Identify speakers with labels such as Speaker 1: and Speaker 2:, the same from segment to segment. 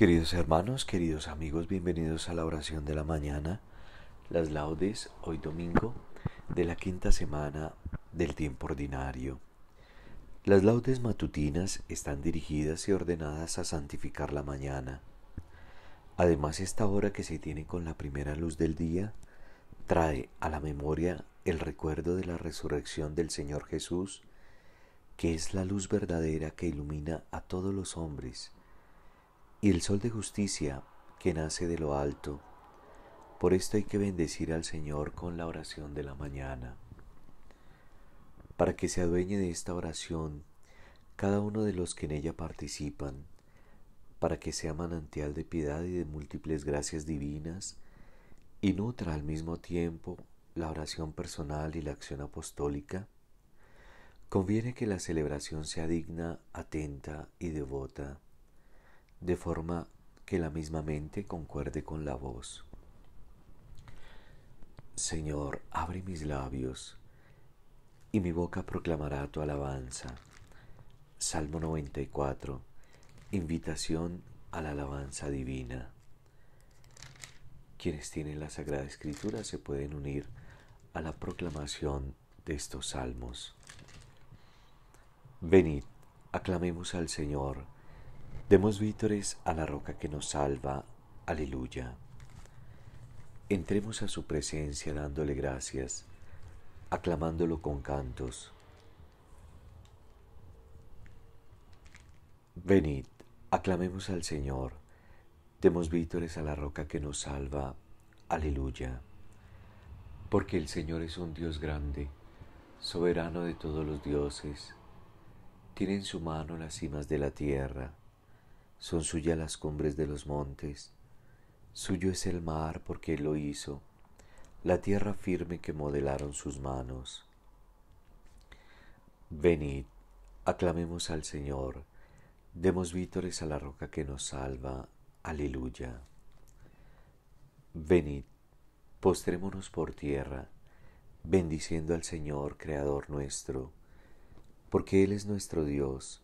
Speaker 1: Queridos hermanos, queridos amigos, bienvenidos a la oración de la mañana, las laudes, hoy domingo, de la quinta semana del tiempo ordinario. Las laudes matutinas están dirigidas y ordenadas a santificar la mañana. Además, esta hora que se tiene con la primera luz del día trae a la memoria el recuerdo de la resurrección del Señor Jesús, que es la luz verdadera que ilumina a todos los hombres y el sol de justicia que nace de lo alto. Por esto hay que bendecir al Señor con la oración de la mañana. Para que se adueñe de esta oración cada uno de los que en ella participan, para que sea manantial de piedad y de múltiples gracias divinas, y nutra al mismo tiempo la oración personal y la acción apostólica, conviene que la celebración sea digna, atenta y devota de forma que la misma mente concuerde con la voz. Señor, abre mis labios, y mi boca proclamará tu alabanza. Salmo 94. Invitación a la alabanza divina. Quienes tienen la Sagrada Escritura se pueden unir a la proclamación de estos salmos. Venid, aclamemos al Señor Demos vítores a la roca que nos salva. Aleluya. Entremos a su presencia dándole gracias, aclamándolo con cantos. Venid, aclamemos al Señor, demos vítores a la roca que nos salva. Aleluya. Porque el Señor es un Dios grande, soberano de todos los dioses, tiene en su mano las cimas de la tierra, son suyas las cumbres de los montes, suyo es el mar porque Él lo hizo, la tierra firme que modelaron sus manos. Venid, aclamemos al Señor, demos vítores a la roca que nos salva. Aleluya. Venid, postrémonos por tierra, bendiciendo al Señor, Creador nuestro, porque Él es nuestro Dios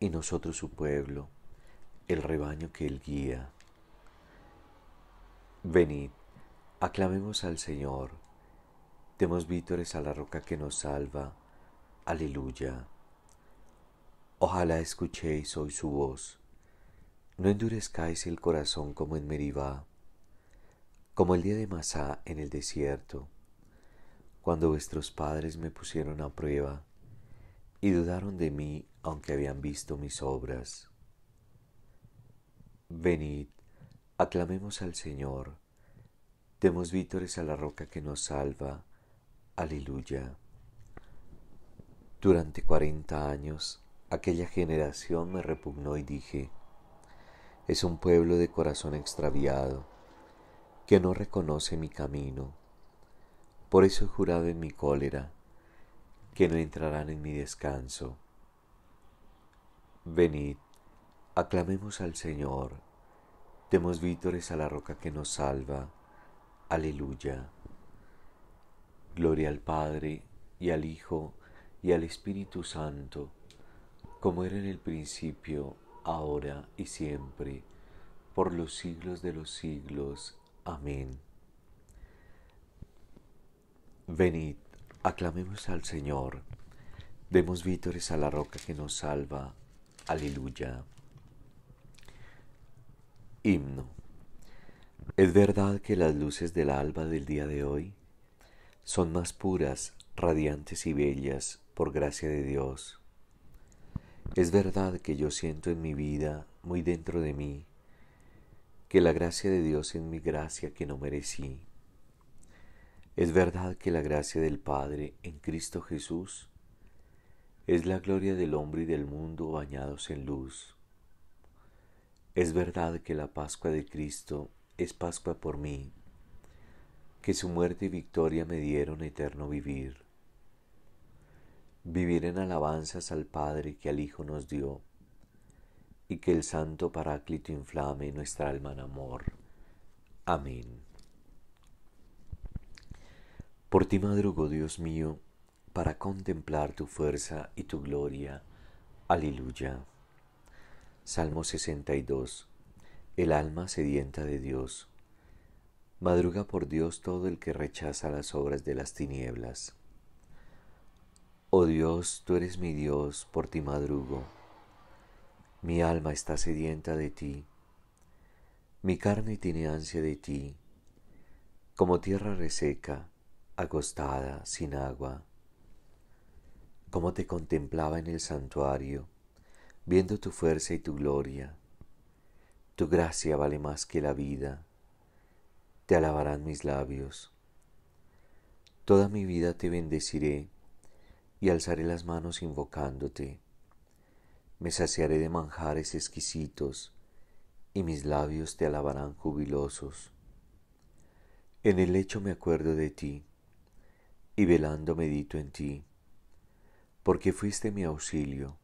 Speaker 1: y nosotros su pueblo el rebaño que él guía. Venid, aclamemos al Señor, demos vítores a la roca que nos salva. Aleluya. Ojalá escuchéis hoy su voz. No endurezcáis el corazón como en Meribá, como el día de Masá en el desierto, cuando vuestros padres me pusieron a prueba y dudaron de mí aunque habían visto mis obras. Venid, aclamemos al Señor, demos vítores a la roca que nos salva. Aleluya. Durante cuarenta años, aquella generación me repugnó y dije, es un pueblo de corazón extraviado, que no reconoce mi camino. Por eso he jurado en mi cólera, que no entrarán en mi descanso. Venid, Aclamemos al Señor, demos vítores a la roca que nos salva. Aleluya. Gloria al Padre, y al Hijo, y al Espíritu Santo, como era en el principio, ahora y siempre, por los siglos de los siglos. Amén. Venid, aclamemos al Señor, demos vítores a la roca que nos salva. Aleluya. Himno. Es verdad que las luces del alba del día de hoy son más puras, radiantes y bellas por gracia de Dios. Es verdad que yo siento en mi vida, muy dentro de mí, que la gracia de Dios es mi gracia que no merecí. Es verdad que la gracia del Padre en Cristo Jesús es la gloria del hombre y del mundo bañados en luz. Es verdad que la Pascua de Cristo es Pascua por mí, que su muerte y victoria me dieron eterno vivir. Vivir en alabanzas al Padre que al Hijo nos dio, y que el Santo Paráclito inflame nuestra alma en amor. Amén. Por ti madrugo, Dios mío, para contemplar tu fuerza y tu gloria. Aleluya. Salmo 62. El alma sedienta de Dios. Madruga por Dios todo el que rechaza las obras de las tinieblas. Oh Dios, tú eres mi Dios, por ti madrugo. Mi alma está sedienta de ti. Mi carne tiene ansia de ti, como tierra reseca, acostada, sin agua. Como te contemplaba en el santuario viendo tu fuerza y tu gloria. Tu gracia vale más que la vida. Te alabarán mis labios. Toda mi vida te bendeciré y alzaré las manos invocándote. Me saciaré de manjares exquisitos y mis labios te alabarán jubilosos. En el lecho me acuerdo de ti y velando medito en ti, porque fuiste mi auxilio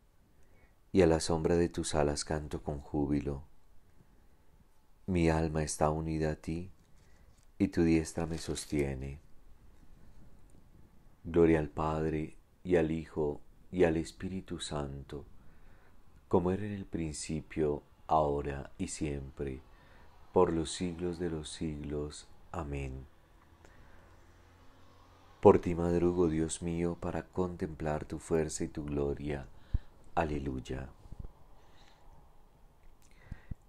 Speaker 1: y a la sombra de tus alas canto con júbilo. Mi alma está unida a ti, y tu diestra me sostiene. Gloria al Padre, y al Hijo, y al Espíritu Santo, como era en el principio, ahora y siempre, por los siglos de los siglos. Amén. Por ti madrugo, Dios mío, para contemplar tu fuerza y tu gloria Aleluya.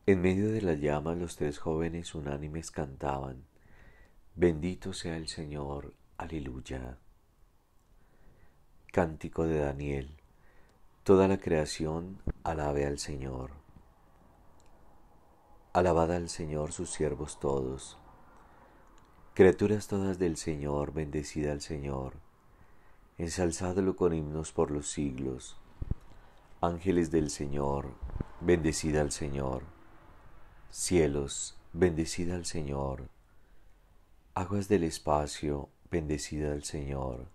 Speaker 1: En medio de las llamas los tres jóvenes unánimes cantaban, Bendito sea el Señor, aleluya. Cántico de Daniel. Toda la creación alabe al Señor. Alabada al Señor sus siervos todos. Criaturas todas del Señor, bendecida al Señor. Ensalzadlo con himnos por los siglos. Ángeles del Señor, bendecida al Señor. Cielos, bendecida al Señor. Aguas del espacio, bendecida al Señor.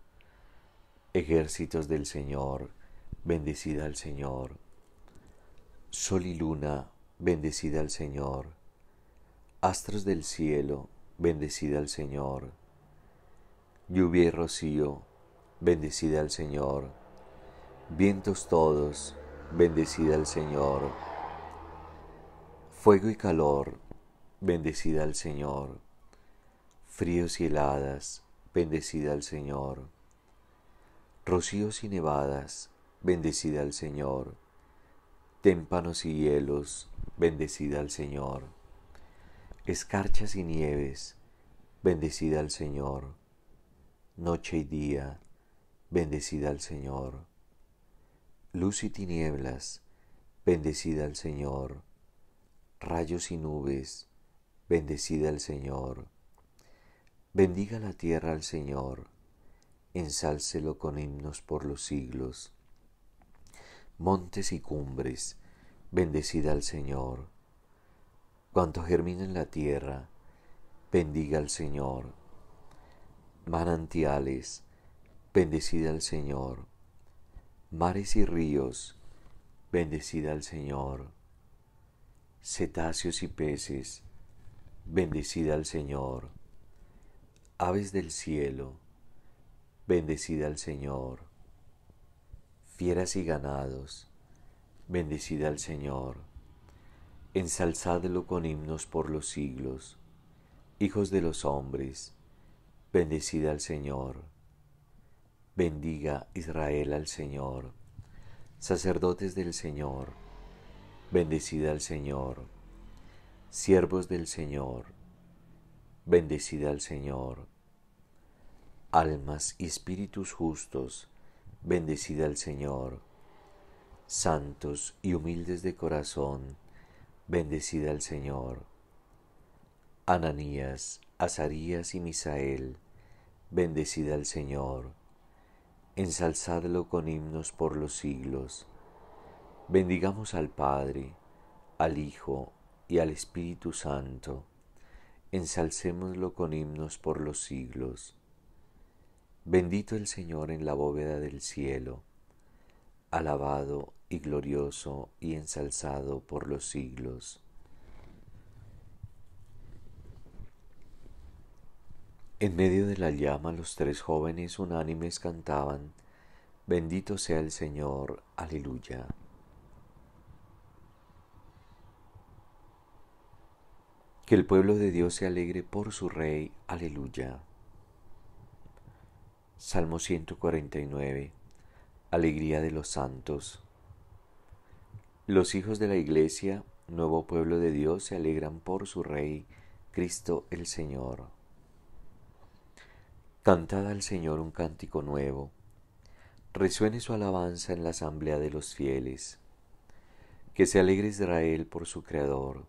Speaker 1: Ejércitos del Señor, bendecida al Señor. Sol y luna, bendecida al Señor. Astros del cielo, bendecida al Señor. Lluvia y rocío, bendecida al Señor Vientos todos, bendecida al Señor. Fuego y calor, bendecida al Señor. Fríos y heladas, bendecida al Señor. Rocíos y nevadas, bendecida al Señor. Témpanos y hielos, bendecida al Señor. Escarchas y nieves, bendecida al Señor. Noche y día, bendecida al Señor luz y tinieblas, bendecida al Señor, rayos y nubes, bendecida al Señor. Bendiga la tierra al Señor, ensálcelo con himnos por los siglos. Montes y cumbres, bendecida al Señor. Cuanto germina en la tierra, bendiga al Señor. Manantiales, bendecida al Señor mares y ríos, bendecida al Señor. Cetáceos y peces, bendecida al Señor. Aves del cielo, bendecida al Señor. Fieras y ganados, bendecida al Señor. Ensalzadlo con himnos por los siglos. Hijos de los hombres, bendecida al Señor Bendiga Israel al Señor. Sacerdotes del Señor, bendecida al Señor. Siervos del Señor, bendecida al Señor. Almas y espíritus justos, bendecida al Señor. Santos y humildes de corazón, bendecida al Señor. Ananías, Azarías y Misael, bendecida al Señor ensalzadlo con himnos por los siglos. Bendigamos al Padre, al Hijo y al Espíritu Santo, ensalcémoslo con himnos por los siglos. Bendito el Señor en la bóveda del cielo, alabado y glorioso y ensalzado por los siglos. En medio de la llama los tres jóvenes unánimes cantaban, Bendito sea el Señor, aleluya. Que el pueblo de Dios se alegre por su Rey, aleluya. Salmo 149. Alegría de los santos. Los hijos de la iglesia, nuevo pueblo de Dios, se alegran por su Rey, Cristo el Señor. Cantad al Señor un cántico nuevo. Resuene su alabanza en la asamblea de los fieles. Que se alegre Israel por su Creador,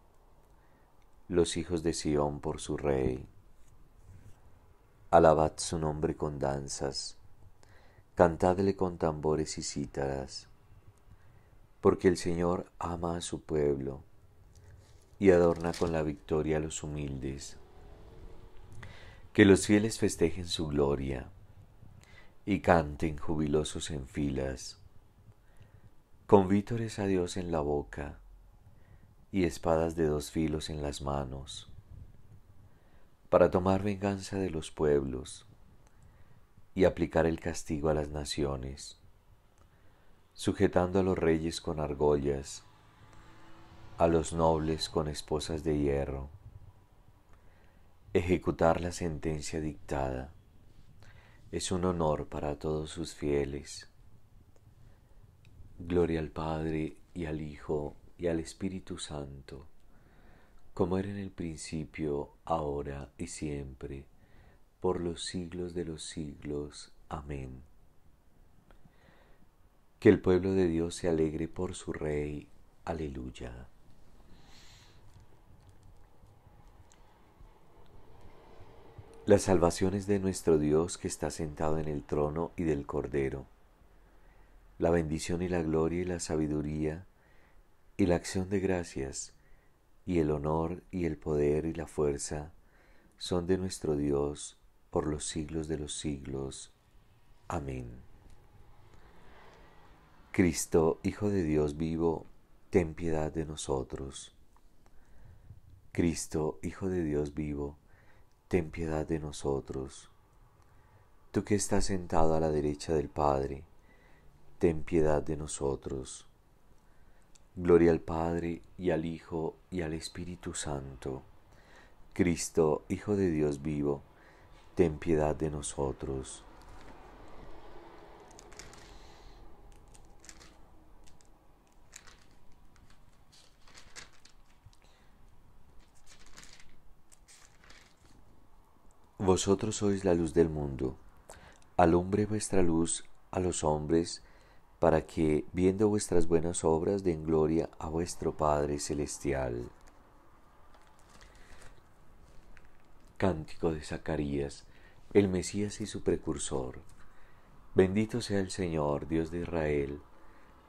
Speaker 1: los hijos de Sión por su Rey. Alabad su nombre con danzas, cantadle con tambores y cítaras, porque el Señor ama a su pueblo y adorna con la victoria a los humildes. Que los fieles festejen su gloria y canten jubilosos en filas, con vítores a Dios en la boca y espadas de dos filos en las manos, para tomar venganza de los pueblos y aplicar el castigo a las naciones, sujetando a los reyes con argollas, a los nobles con esposas de hierro Ejecutar la sentencia dictada es un honor para todos sus fieles. Gloria al Padre y al Hijo y al Espíritu Santo, como era en el principio, ahora y siempre, por los siglos de los siglos. Amén. Que el pueblo de Dios se alegre por su Rey. Aleluya. La salvación de nuestro Dios que está sentado en el trono y del Cordero. La bendición y la gloria y la sabiduría y la acción de gracias y el honor y el poder y la fuerza son de nuestro Dios por los siglos de los siglos. Amén. Cristo, Hijo de Dios vivo, ten piedad de nosotros. Cristo, Hijo de Dios vivo, ten piedad de nosotros. Tú que estás sentado a la derecha del Padre, ten piedad de nosotros. Gloria al Padre y al Hijo y al Espíritu Santo. Cristo, Hijo de Dios vivo, ten piedad de nosotros. Vosotros sois la luz del mundo. Alumbre vuestra luz a los hombres, para que, viendo vuestras buenas obras, den gloria a vuestro Padre Celestial. Cántico de Zacarías, el Mesías y su precursor. Bendito sea el Señor, Dios de Israel,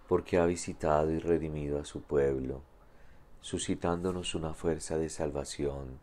Speaker 1: porque ha visitado y redimido a su pueblo, suscitándonos una fuerza de salvación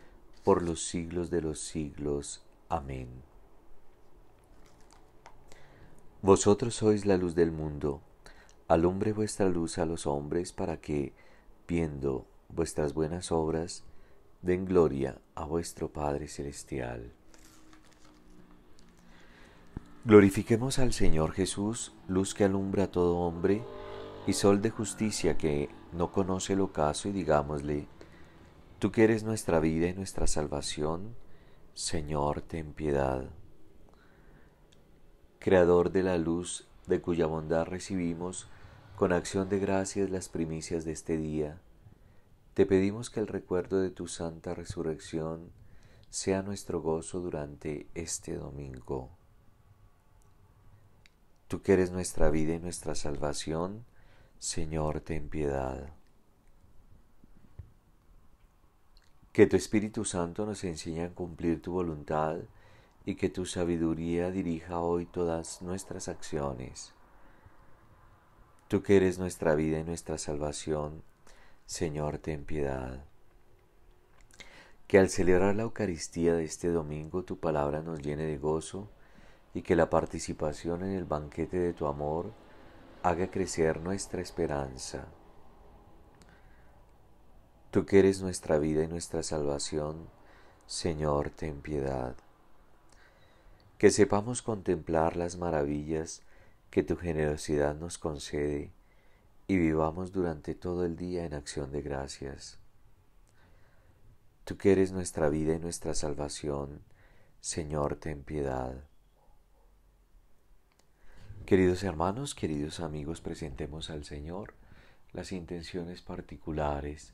Speaker 1: por los siglos de los siglos. Amén. Vosotros sois la luz del mundo. Alumbre vuestra luz a los hombres para que, viendo vuestras buenas obras, den gloria a vuestro Padre Celestial. Glorifiquemos al Señor Jesús, luz que alumbra a todo hombre, y sol de justicia que no conoce el ocaso, y digámosle, Tú que eres nuestra vida y nuestra salvación, Señor, ten piedad. Creador de la luz, de cuya bondad recibimos con acción de gracias las primicias de este día, te pedimos que el recuerdo de tu santa resurrección sea nuestro gozo durante este domingo. Tú que eres nuestra vida y nuestra salvación, Señor, ten piedad. Que tu Espíritu Santo nos enseñe a cumplir tu voluntad y que tu sabiduría dirija hoy todas nuestras acciones. Tú que eres nuestra vida y nuestra salvación, Señor, ten piedad. Que al celebrar la Eucaristía de este domingo tu palabra nos llene de gozo y que la participación en el banquete de tu amor haga crecer nuestra esperanza Tú que eres nuestra vida y nuestra salvación, Señor, ten piedad. Que sepamos contemplar las maravillas que tu generosidad nos concede y vivamos durante todo el día en acción de gracias. Tú que eres nuestra vida y nuestra salvación, Señor, ten piedad. Queridos hermanos, queridos amigos, presentemos al Señor las intenciones particulares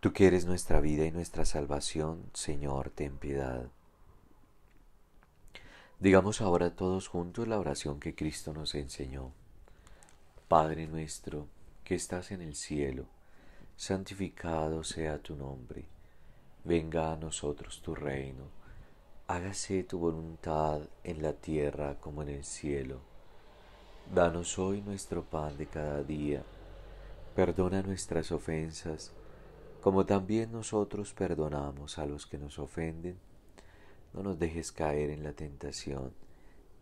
Speaker 1: Tú que eres nuestra vida y nuestra salvación, Señor, ten piedad. Digamos ahora todos juntos la oración que Cristo nos enseñó. Padre nuestro, que estás en el cielo, santificado sea tu nombre. Venga a nosotros tu reino. Hágase tu voluntad en la tierra como en el cielo. Danos hoy nuestro pan de cada día. Perdona nuestras ofensas como también nosotros perdonamos a los que nos ofenden, no nos dejes caer en la tentación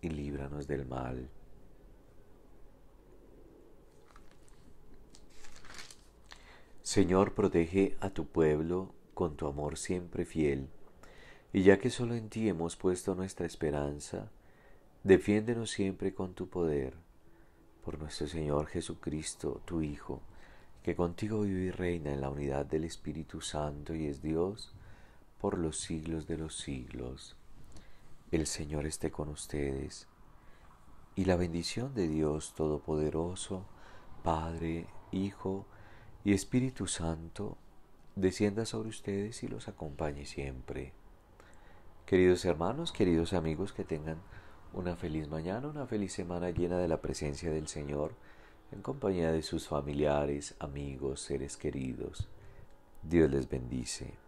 Speaker 1: y líbranos del mal. Señor, protege a tu pueblo con tu amor siempre fiel, y ya que solo en ti hemos puesto nuestra esperanza, defiéndenos siempre con tu poder, por nuestro Señor Jesucristo, tu Hijo, que contigo vive y reina en la unidad del Espíritu Santo y es Dios por los siglos de los siglos. El Señor esté con ustedes y la bendición de Dios Todopoderoso, Padre, Hijo y Espíritu Santo, descienda sobre ustedes y los acompañe siempre. Queridos hermanos, queridos amigos, que tengan una feliz mañana, una feliz semana llena de la presencia del Señor en compañía de sus familiares, amigos, seres queridos. Dios les bendice.